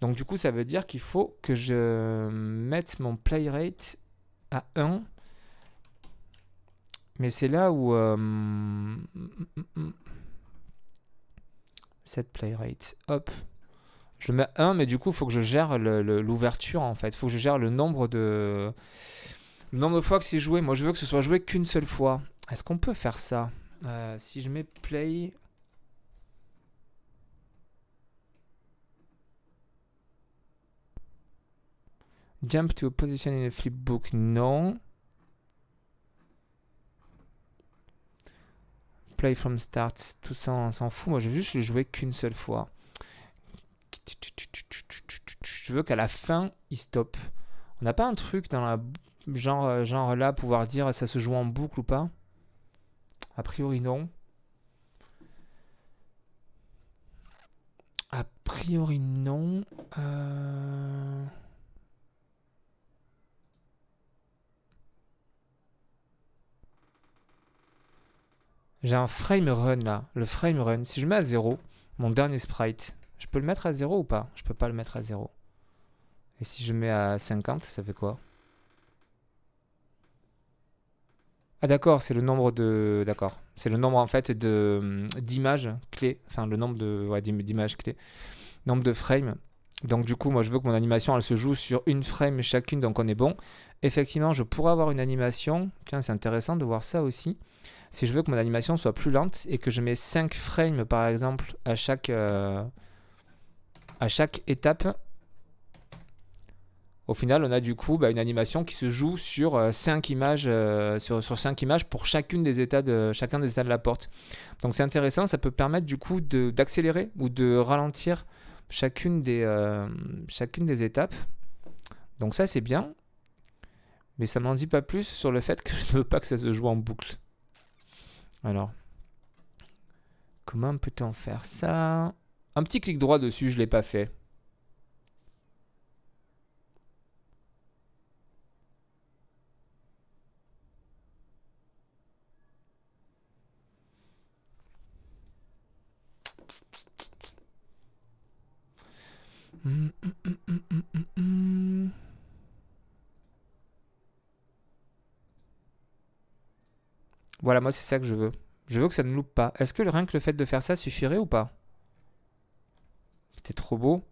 Donc du coup, ça veut dire qu'il faut que je mette mon play rate à 1. Mais c'est là où... set euh, mm, mm, mm, cette play rate, hop. Je mets 1, mais du coup, il faut que je gère l'ouverture, en fait. Il faut que je gère le nombre de... nombre de fois que c'est joué. Moi, je veux que ce soit joué qu'une seule fois. Est-ce qu'on peut faire ça euh, Si je mets play Jump to a position in a flipbook, non. Play from start, tout ça on s'en fout. Moi je veux juste le jouer qu'une seule fois. Je veux qu'à la fin il stoppe. On n'a pas un truc dans la genre, euh, genre là pouvoir dire ça se joue en boucle ou pas A priori non. A priori non. Euh... J'ai un frame run là. Le frame run, si je mets à 0, mon dernier sprite, je peux le mettre à 0 ou pas Je peux pas le mettre à 0. Et si je mets à 50, ça fait quoi Ah d'accord, c'est le nombre de... D'accord. C'est le nombre en fait de hum, d'images clés. Enfin, le nombre de... Ouais, d'images clés. Nombre de frames. Donc du coup, moi je veux que mon animation elle se joue sur une frame chacune, donc on est bon. Effectivement, je pourrais avoir une animation. Tiens, c'est intéressant de voir ça aussi si je veux que mon animation soit plus lente et que je mets 5 frames par exemple à chaque, euh, à chaque étape, au final on a du coup bah, une animation qui se joue sur, 5 euh, images, euh, sur, sur images pour chacune des états chacun des états de la porte. Donc c'est intéressant, ça peut permettre du coup d'accélérer ou de ralentir chacune des, chacune des étapes. Donc ça c'est bien. Mais ça m'en dit pas plus sur le fait que je ne veux pas que ça se joue en boucle. Alors, comment peut-on faire ça Un petit clic droit dessus, je ne l'ai pas fait. Hum, hum, hum, Voilà, moi c'est ça que je veux. Je veux que ça ne loupe pas. Est-ce que rien que le fait de faire ça suffirait ou pas C'était trop beau.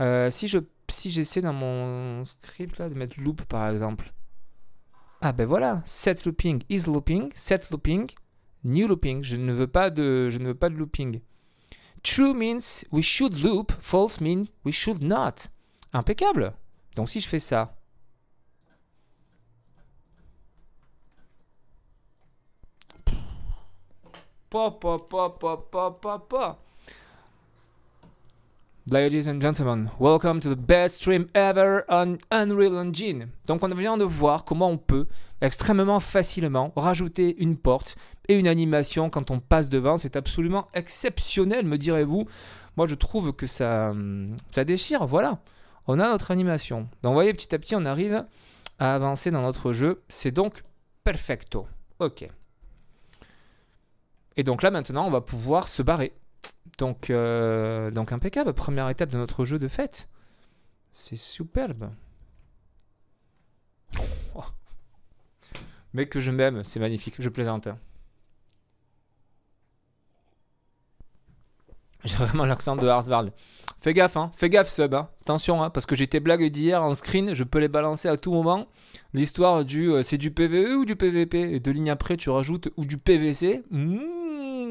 Euh, si je si j'essaie dans mon script de mettre loop par exemple. Ah ben voilà, set looping is looping, set looping, new looping. Je ne veux pas de je ne veux pas de looping. True means we should loop, false means we should not. Impeccable. Donc si je fais ça, Pop, pop, pop, pop, pop, pop, Ladies and gentlemen, welcome to the best stream ever on Unreal Engine. Donc on vient de voir comment on peut extrêmement facilement rajouter une porte et une animation quand on passe devant. C'est absolument exceptionnel, me direz-vous. Moi je trouve que ça, hum, ça déchire, voilà. On a notre animation. Donc vous voyez, petit à petit, on arrive à avancer dans notre jeu. C'est donc perfecto. Ok. Et donc là maintenant on va pouvoir se barrer. Euh, donc, impeccable, première étape de notre jeu de fête. C'est superbe. Oh. Mec que je m'aime, c'est magnifique, je plaisante. Hein. J'ai vraiment l'accent de Hardvard. Fais gaffe, hein. fais gaffe sub, hein. attention, hein, parce que j'ai tes blagues d'hier en screen, je peux les balancer à tout moment. L'histoire du euh, c'est du PVE ou du PVP, et deux lignes après tu rajoutes ou du PVC. Mmh.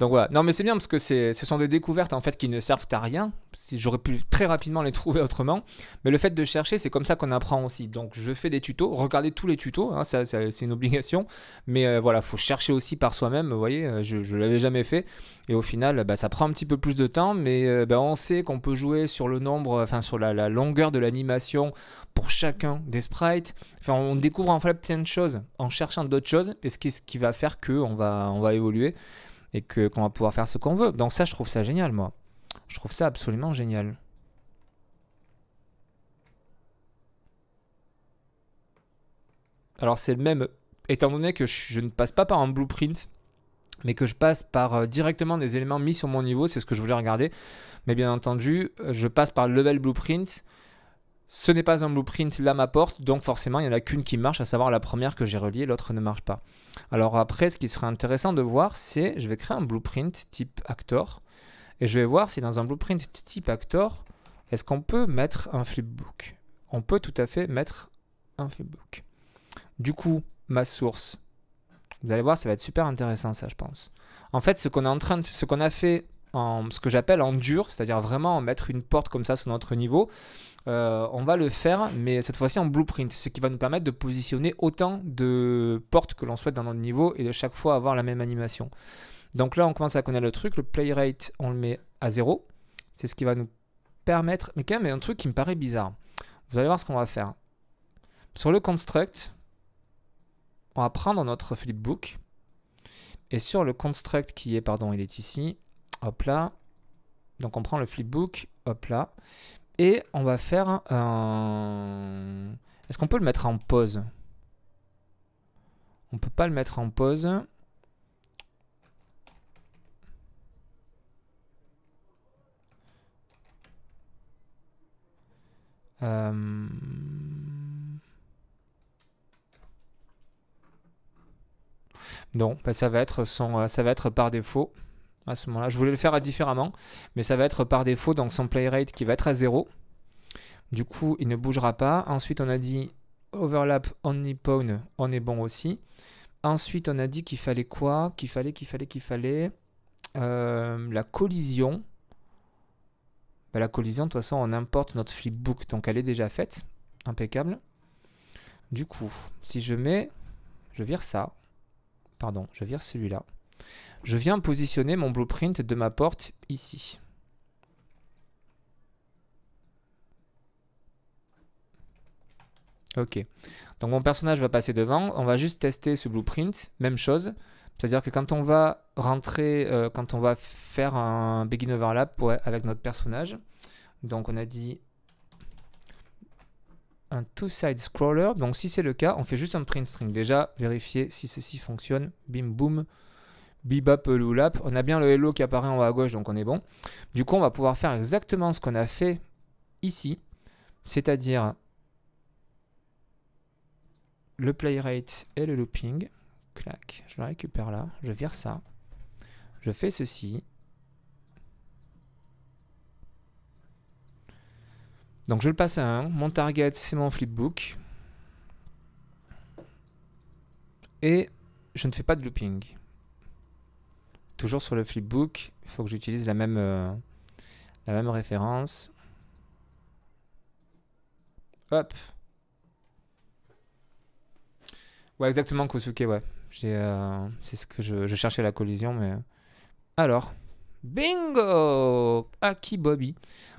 Donc voilà. Non, mais c'est bien parce que ce sont des découvertes en fait qui ne servent à rien. J'aurais pu très rapidement les trouver autrement. Mais le fait de chercher, c'est comme ça qu'on apprend aussi. Donc je fais des tutos. Regardez tous les tutos. Hein. c'est une obligation. Mais voilà euh, voilà, faut chercher aussi par soi-même. Vous voyez, euh, je ne l'avais jamais fait. Et au final, bah, ça prend un petit peu plus de temps. Mais ben on sait qu'on peut jouer sur le nombre, enfin sur la, longueur de l'animation pour chacun des sprites. Enfin, on découvre en fait plein de choses en cherchant d'autres choses. Et ce qui, ce qui va faire qu'on va, on va évoluer et que qu'on va pouvoir faire ce qu'on veut. Donc ça, je trouve ça génial, moi. Je trouve ça absolument génial. Alors c'est le même, étant donné que je, ne passe pas par un blueprint, mais que je passe par euh, directement des éléments mis sur mon niveau, c'est ce que je voulais regarder. Mais bien entendu, euh, je passe par level blueprint ce n'est pas un blueprint, là ma porte, donc forcément il n'y en a qu'une qui marche, à savoir la première que j'ai reliée, l'autre ne marche pas. Alors après, ce qui serait intéressant de voir, c'est je vais créer un blueprint type actor, et je vais voir si dans un blueprint type actor, est-ce qu'on peut mettre un flipbook On peut tout à fait mettre un flipbook. Du coup, ma source, vous allez voir, ça va être super intéressant ça, je pense. En fait, ce qu'on est en train de, ce qu'on a fait en ce que j'appelle en dur, c'est-à-dire vraiment mettre une porte comme ça sur notre niveau, euh, on va le faire, mais cette fois-ci en blueprint, ce qui va nous permettre de positionner autant de portes que l'on souhaite dans notre niveau et de chaque fois avoir la même animation. Donc là, on commence à connaître le truc. Le play rate, on le met à 0. C'est ce qui va nous permettre... Mais quand même, il y a un truc qui me paraît bizarre. Vous allez voir ce qu'on va faire. Sur le construct, on va prendre notre flipbook. Et sur le construct qui est, pardon, il est ici, hop là. Donc on prend le flipbook, hop là. Et on va faire un... Est-ce qu'on peut le mettre en pause On peut pas le mettre en pause. Non, euh, bah, ça va être son, ça va être par défaut à ce moment-là. Je voulais le faire différemment, mais ça va être par défaut, donc son play rate qui va être à 0. Du coup, il ne bougera pas. Ensuite, on a dit overlap only pawn, on est bon aussi. Ensuite, on a dit qu'il fallait quoi Qu'il fallait, qu'il fallait, qu'il fallait euh, la collision. Bah, la collision, de toute façon, on importe notre flipbook, donc elle est déjà faite. Impeccable. Du coup, si je mets, je vire ça. Pardon, je vire celui-là. Je viens positionner mon blueprint de ma porte ici. Ok. Donc mon personnage va passer devant. On va juste tester ce blueprint. Même chose. C'est-à-dire que quand on va rentrer, euh, quand on va faire un begin overlap avec notre personnage, donc on a dit un two-side scroller. Donc si c'est le cas, on fait juste un print string. Déjà, vérifier si ceci fonctionne. Bim, boum. Bebop On a bien le Hello qui apparaît en haut à gauche, donc on est bon. Du coup, on va pouvoir faire exactement ce qu'on a fait ici, c'est-à-dire le play rate et le looping. Clac, je le récupère là, je vire ça. Je fais ceci. Donc je le passe à 1. Mon target, c'est mon flipbook. Et je ne fais pas de looping. Toujours sur le flipbook, il faut que j'utilise la même, euh, la même référence. Hop. Ouais, exactement, Kosuke, ouais. Euh, c'est ce que je, je, cherchais la collision, mais... Euh, alors... Bingo Aki Bobby.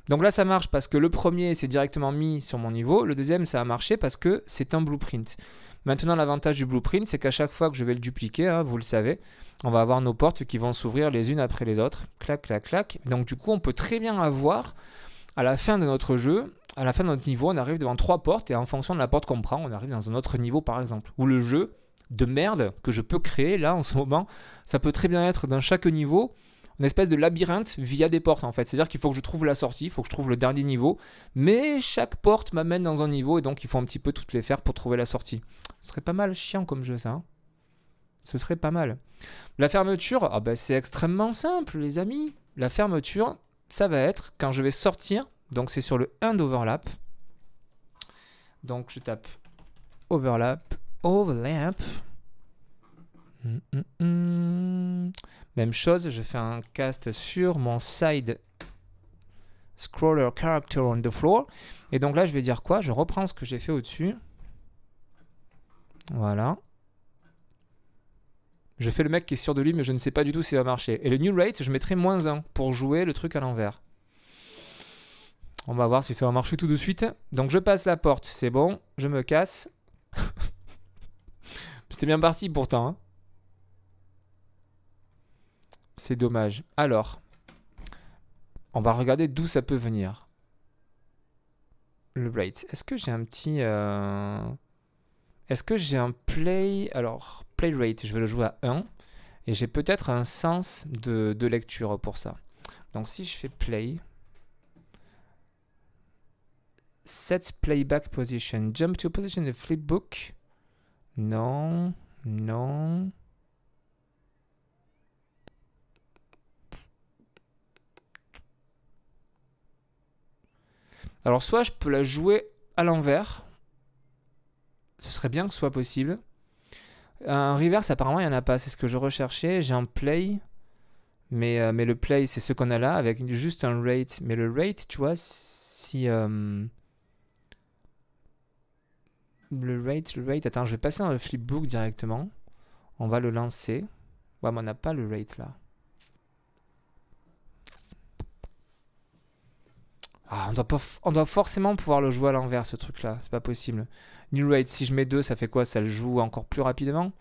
Donc là, ça marche parce que le premier, c'est directement mis sur mon niveau. Le deuxième, ça a marché parce que c'est un blueprint. Maintenant, l'avantage du blueprint, c'est qu'à chaque fois que je vais le dupliquer, hein, vous le savez, on va avoir nos portes qui vont s'ouvrir les unes après les autres. Clac, clac, clac. Donc du coup, on peut très bien avoir, à la fin de notre jeu, à la fin de notre niveau, on arrive devant trois portes et en fonction de la porte qu'on prend, on arrive dans un autre niveau par exemple. Ou le jeu de merde que je peux créer là en ce moment, ça peut très bien être dans chaque niveau une espèce de labyrinthe via des portes en fait. C'est-à-dire qu'il faut que je trouve la sortie, il faut que je trouve le dernier niveau, mais chaque porte m'amène dans un niveau et donc il faut un petit peu toutes les faire pour trouver la sortie. Ce serait pas mal chiant comme jeu ça. Hein. Ce serait pas mal. La fermeture, ah ben, c'est extrêmement simple les amis. La fermeture, ça va être quand je vais sortir, donc c'est sur le 1 d'overlap. Donc je tape overlap, overlap. Hum, hum, hum. Même chose, je fais un cast sur mon side scroller character on the floor. Et donc là, je vais dire quoi Je reprends ce que j'ai fait au-dessus. Voilà. Je fais le mec qui est sûr de lui, mais je ne sais pas du tout si ça va marcher. Et le new rate, je mettrai moins 1 pour jouer le truc à l'envers. On va voir si ça va marcher tout de suite. Donc je passe la porte, c'est bon, je me casse. C'était bien parti pourtant. Hein. C'est dommage. Alors, on va regarder d'où ça peut venir. Le rate. Est-ce que j'ai un petit... Euh, est-ce que j'ai un play... Alors, play rate, je vais le jouer à 1. Et j'ai peut-être un sens de, lecture pour ça. Donc si je fais play... Set playback position. Jump to position the flipbook. Non, non. Alors soit je peux la jouer à l'envers. Ce serait bien que ce soit possible. Un reverse, apparemment, il n'y en a pas. C'est ce que je recherchais. J'ai un play. Mais, euh, mais le play, c'est ce qu'on a là, avec juste un rate. Mais le rate, tu vois, si... Euh, le rate, le rate... Attends, je vais passer dans le flipbook directement. On va le lancer. Ouais, mais on n'a pas le rate là. Ah, on, doit forcément pouvoir le jouer à l'envers, ce truc-là. C'est pas possible. New rate, si je mets 2, ça fait quoi Ça le joue encore plus rapidement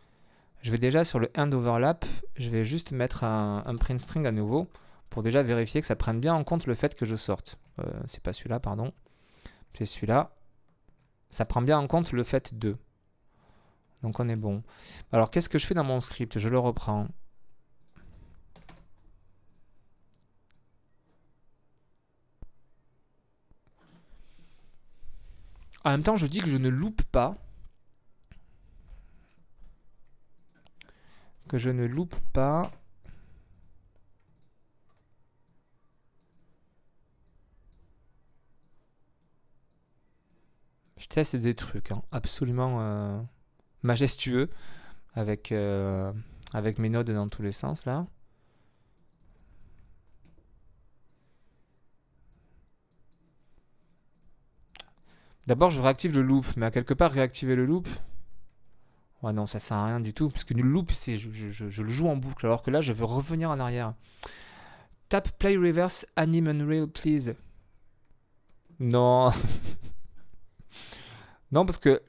Je vais déjà sur le end overlap, je vais juste mettre un, print string à nouveau pour déjà vérifier que ça prenne bien en compte le fait que je sorte. Euh, c'est pas celui-là, pardon. C'est celui-là. Ça prend bien en compte le fait de. Donc on est bon. Alors qu'est-ce que je fais dans mon script Je le reprends. En même temps, je dis que je ne loupe pas. Que je ne loupe pas. Je teste des trucs hein, absolument euh, majestueux avec, euh, avec mes nodes dans tous les sens là. D'abord, je réactive le loop, mais à quelque part, réactiver le loop... Ouais, non, ça sert à rien du tout, parce que le loop, c'est je, le joue en boucle, alors que là, je veux revenir en arrière. Tap play reverse anime unreal, please. Non. non, parce que...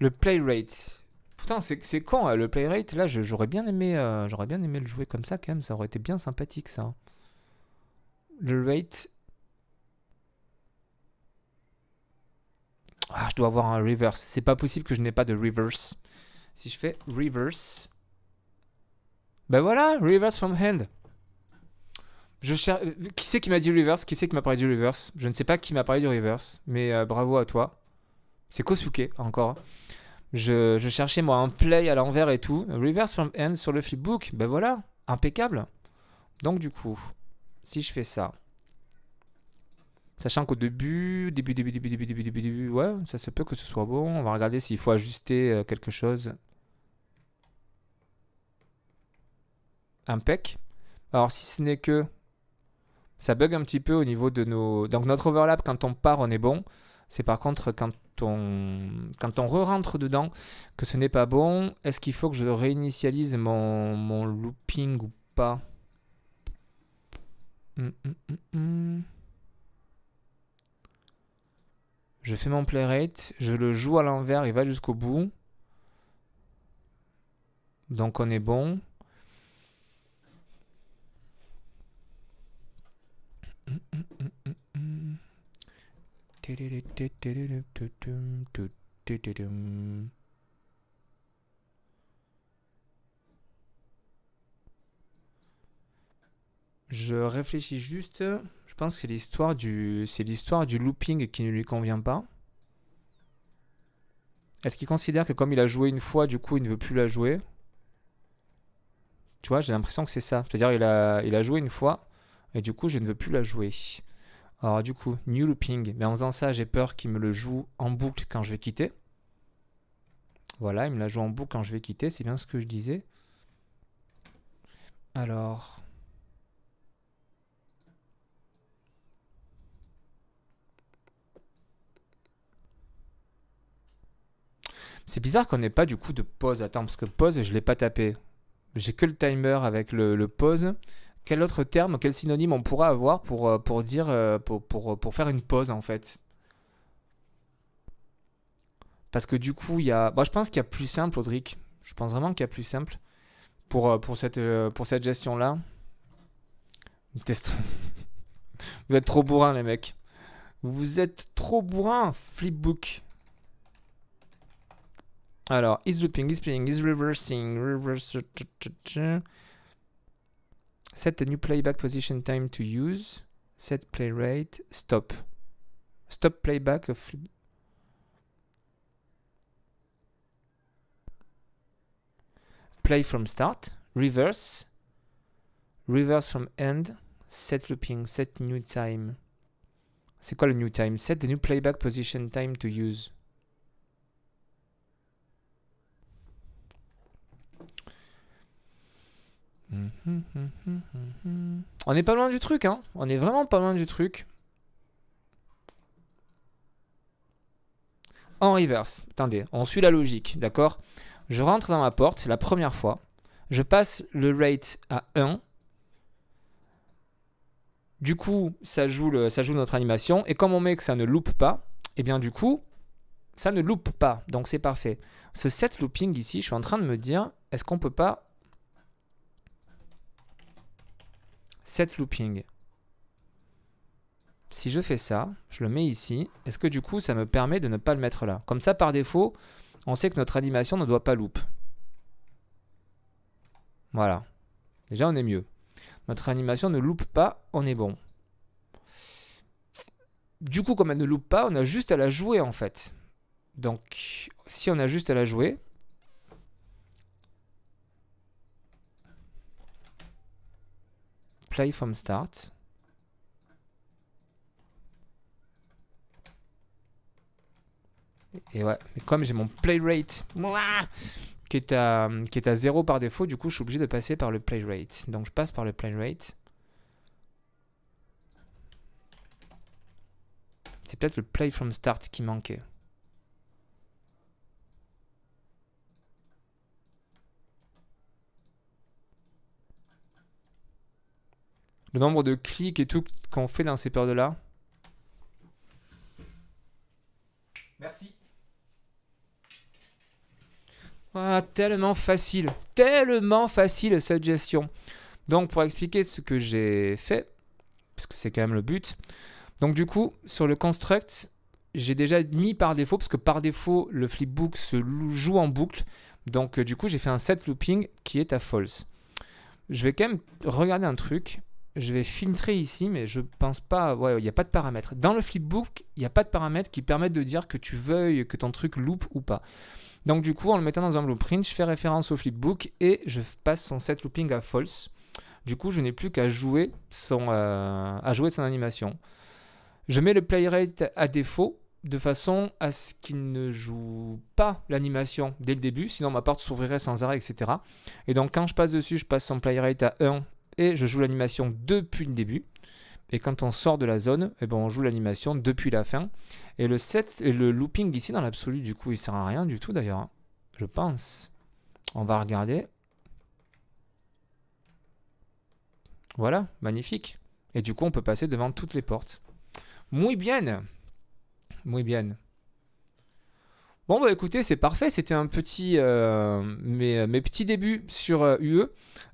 Le play rate. Putain, c'est quand hein, le play rate Là, j'aurais bien, aimé, euh, j'aurais bien aimé le jouer comme ça, quand même. Ça aurait été bien sympathique, ça le rate. Ah, je dois avoir un reverse. C'est pas possible que je n'ai pas de reverse. Si je fais reverse. Ben voilà, reverse from hand. Je Qui c'est qui m'a dit reverse Qui c'est qui m'a parlé du reverse Je ne sais pas qui m'a parlé du reverse, mais euh, bravo à toi. C'est Kosuke, encore. Je, je, cherchais moi un play à l'envers et tout. Reverse from hand sur le flipbook. Ben voilà, impeccable. Donc du coup, si je fais ça, sachant qu'au début, début, début, début, début, début, début, début, ouais, ça se peut que ce soit bon. On va regarder s'il faut ajuster euh, quelque chose. Un pec. Alors si ce n'est que ça bug un petit peu au niveau de nos... Donc notre overlap, quand on part, on est bon. C'est par contre quand on, quand on re-rentre dedans que ce n'est pas bon. Est-ce qu'il faut que je réinitialise mon, mon looping ou pas Mm, mm, mm, je fais mon play rate, je le joue à l'envers, il va jusqu'au bout. Donc on est bon. Je réfléchis juste. Je pense que c'est l'histoire du, c'est l'histoire du looping qui ne lui convient pas. Est-ce qu'il considère que comme il a joué une fois, du coup, il ne veut plus la jouer Tu vois, j'ai l'impression que c'est ça. C'est-à-dire, il a, il a joué une fois, et du coup, je ne veux plus la jouer. Alors, du coup, new looping. Mais en faisant ça, j'ai peur qu'il me le joue en boucle quand je vais quitter. Voilà, il me la joue en boucle quand je vais quitter, c'est bien ce que je disais. Alors, C'est bizarre qu'on n'ait pas du coup de pause. Attends, parce que pause, je ne l'ai pas tapé. J'ai que le timer avec le, pause. Quel autre terme, quel synonyme on pourra avoir pour, euh, pour dire, euh, pour, pour, faire une pause en fait Parce que du coup, il y a. Bah, je pense qu'il y a plus simple, Audric. Je pense vraiment qu'il y a plus simple pour, euh, pour cette, pour cette gestion-là. Testons. Vous êtes trop bourrin, les mecs. Vous êtes trop bourrin, Flipbook. Alors, uh, is looping, is playing, is reversing, reverse. Uh, set the new playback position time to use. Set play rate, stop. Stop playback of. Uh, play from start, reverse, reverse from end, set looping, set new time. C'est quoi le new time? Set the new playback position time to use. On n'est pas loin du truc, hein. On est vraiment pas loin du truc. En reverse. Attendez, on suit la logique, d'accord Je rentre dans ma porte la première fois. Je passe le rate à 1. Du coup, ça joue, ça joue notre animation. Et comme on met que ça ne loupe pas, et eh bien du coup, ça ne loupe pas. Donc c'est parfait. Ce set looping ici, je suis en train de me dire, est-ce qu'on peut pas set looping. Si je fais ça, je le mets ici, est-ce que du coup ça me permet de ne pas le mettre là Comme ça par défaut, on sait que notre animation ne doit pas loop. Voilà. Déjà on est mieux. Notre animation ne loupe pas, on est bon. Du coup, comme elle ne loupe pas, on a juste à la jouer en fait. Donc, si on a juste à la jouer, play from start. Et ouais, mais comme j'ai mon play rate qui est, à, qui est à 0 par défaut, du coup je suis obligé de passer par le play rate. Donc je passe par le play rate. C'est peut-être le play from start qui manquait. le nombre de clics et tout qu'on fait dans ces périodes-là. Merci. Ah, tellement facile, tellement facile cette gestion. Donc pour expliquer ce que j'ai fait, parce que c'est quand même le but. Donc du coup, sur le construct, j'ai déjà mis par défaut, parce que par défaut, le flipbook se joue en boucle. Donc euh, du coup, j'ai fait un set looping qui est à false. Je vais quand même regarder un truc je vais filtrer ici, mais je pense pas. Ouais, il n'y a pas de paramètres. Dans le flipbook, il n'y a pas de paramètres qui permettent de dire que tu veuilles que ton truc loupe ou pas. Donc, du coup, en le mettant dans un blueprint, je fais référence au flipbook et je passe son set looping à false. Du coup, je n'ai plus qu'à jouer, son, euh, à jouer son animation. Je mets le play à défaut de façon à ce qu'il ne joue pas l'animation dès le début, sinon ma porte s'ouvrirait sans arrêt, etc. Et donc quand je passe dessus, je passe son play rate à 1 et je joue l'animation depuis le début. Et quand on sort de la zone, eh ben on joue l'animation depuis la fin. Et le, set, le looping ici, dans l'absolu, du coup, il sert à rien du tout d'ailleurs. Hein, je pense. On va regarder. Voilà, magnifique. Et du coup, on peut passer devant toutes les portes. Muy bien. Muy bien. Bon bah écoutez, c'est parfait, c'était un petit euh, mes, petits débuts sur UE. Euh,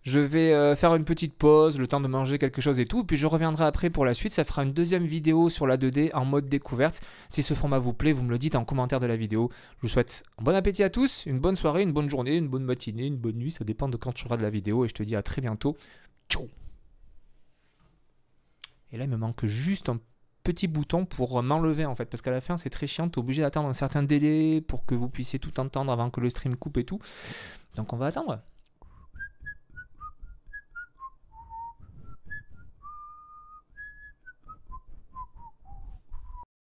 je vais euh, faire une petite pause, le temps de manger quelque chose et tout, puis je reviendrai après pour la suite, ça fera une deuxième vidéo sur la 2D en mode découverte. Si ce format vous plaît, vous me le dites en commentaire de la vidéo. Je vous souhaite un bon appétit à tous, une bonne soirée, une bonne journée, une bonne matinée, une bonne nuit, ça dépend de quand tu auras de la vidéo et je te dis à très bientôt. Ciao Et là il me manque juste un petit bouton pour m'enlever en fait, parce qu'à la fin c'est très chiant, t'es obligé d'attendre un certain délai pour que vous puissiez tout entendre avant que le stream coupe et tout. Donc on va attendre.